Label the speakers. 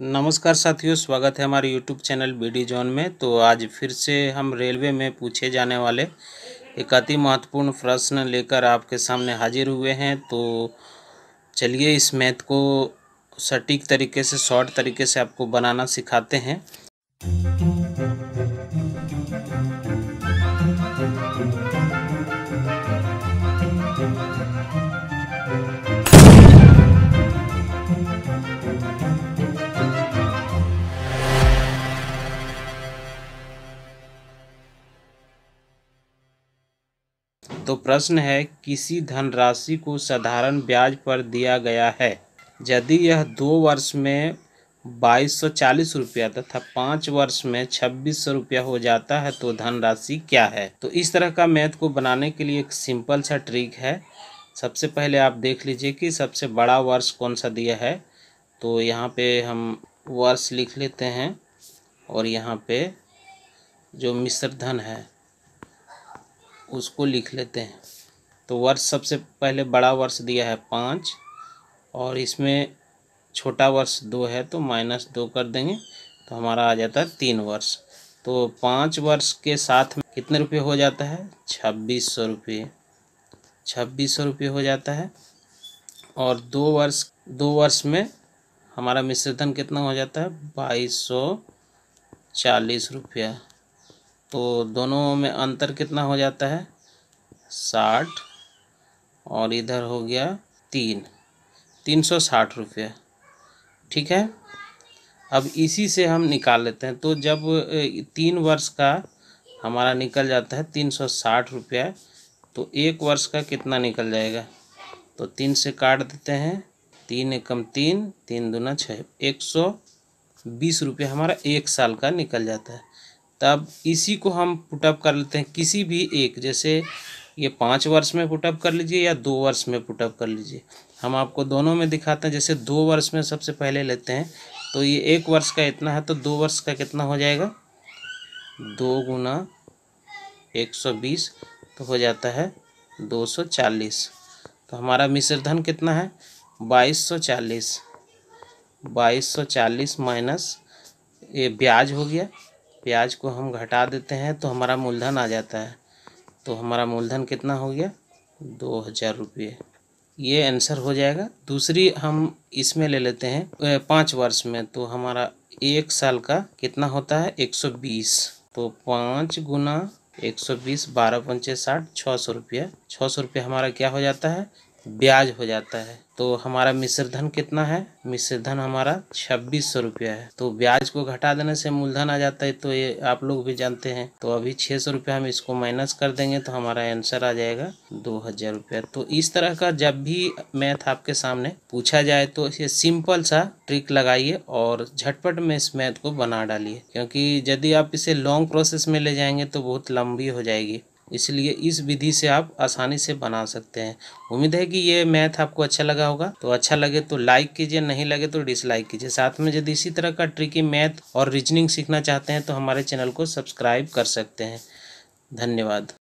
Speaker 1: नमस्कार साथियों स्वागत है हमारे यूट्यूब चैनल डी जोन में तो आज फिर से हम रेलवे में पूछे जाने वाले एक अति महत्वपूर्ण प्रश्न लेकर आपके सामने हाजिर हुए हैं तो चलिए इस मैथ को सटीक तरीके से शॉर्ट तरीके से आपको बनाना सिखाते हैं तो प्रश्न है किसी धनराशि को साधारण ब्याज पर दिया गया है यदि यह दो वर्ष में बाईस सौ चालीस रुपया तथा पाँच वर्ष में छब्बीस सौ रुपया हो जाता है तो धनराशि क्या है तो इस तरह का मैथ को बनाने के लिए एक सिंपल सा ट्रिक है सबसे पहले आप देख लीजिए कि सबसे बड़ा वर्ष कौन सा दिया है तो यहाँ पे हम वर्ष लिख लेते हैं और यहाँ पे जो मिश्र धन है उसको लिख लेते हैं तो वर्ष सबसे पहले बड़ा वर्ष दिया है पाँच और इसमें छोटा वर्ष दो है तो माइनस दो कर देंगे तो हमारा आ जाता है तीन वर्ष तो पाँच वर्ष के साथ में कितने रुपये हो जाता है छब्बीस सौ रुपये छब्बीस सौ रुपये हो जाता है और दो वर्ष दो वर्ष में हमारा मिश्रधन कितना हो जाता है बाईस सौ चालीस रुपया तो दोनों में अंतर कितना हो जाता है साठ और इधर हो गया तीन तीन सौ साठ रुपये ठीक है अब इसी से हम निकाल लेते हैं तो जब तीन वर्ष का हमारा निकल जाता है तीन सौ साठ रुपया तो एक वर्ष का कितना निकल जाएगा तो तीन से काट देते हैं तीन एकम तीन तीन दूना छः एक सौ बीस रुपये हमारा एक साल का निकल जाता है तब इसी को हम पुटअप कर लेते हैं किसी भी एक जैसे ये पाँच वर्ष में पुटअप कर लीजिए या दो वर्ष में पुटअप कर लीजिए हम आपको दोनों में दिखाते हैं जैसे दो वर्ष में सबसे पहले लेते हैं तो ये एक वर्ष का इतना है तो दो वर्ष का कितना हो जाएगा दो गुना एक सौ बीस तो हो जाता है दो सौ चालीस तो हमारा मिश्रधन कितना है बाईस सौ चालीस बाईस सौ चालीस माइनस ये ब्याज हो गया प्याज को हम घटा देते हैं तो हमारा मूलधन आ जाता है तो हमारा मूलधन कितना हो गया दो हज़ार रुपये ये आंसर हो जाएगा दूसरी हम इसमें ले लेते हैं पाँच वर्ष में तो हमारा एक साल का कितना होता है एक सौ बीस तो पाँच गुना एक सौ बीस बारह पंचे साठ छः सौ रुपया छः सौ रुपया हमारा क्या हो जाता है ब्याज हो जाता है तो हमारा धन कितना है धन हमारा छब्बीस सौ रुपया है तो ब्याज को घटा देने से मूलधन आ जाता है तो ये आप लोग भी जानते हैं तो अभी छः सौ रुपया हम इसको माइनस कर देंगे तो हमारा आंसर आ जाएगा दो हज़ार रुपया तो इस तरह का जब भी मैथ आपके सामने पूछा जाए तो ये सिंपल सा ट्रिक लगाइए और झटपट में इस मैथ को बना डालिए क्योंकि यदि आप इसे लॉन्ग प्रोसेस में ले जाएंगे तो बहुत लंबी हो जाएगी इसलिए इस विधि से आप आसानी से बना सकते हैं उम्मीद है कि ये मैथ आपको अच्छा लगा होगा तो अच्छा लगे तो लाइक कीजिए नहीं लगे तो डिसलाइक कीजिए साथ में यदि इसी तरह का ट्रिकी मैथ और रीजनिंग सीखना चाहते हैं तो हमारे चैनल को सब्सक्राइब कर सकते हैं धन्यवाद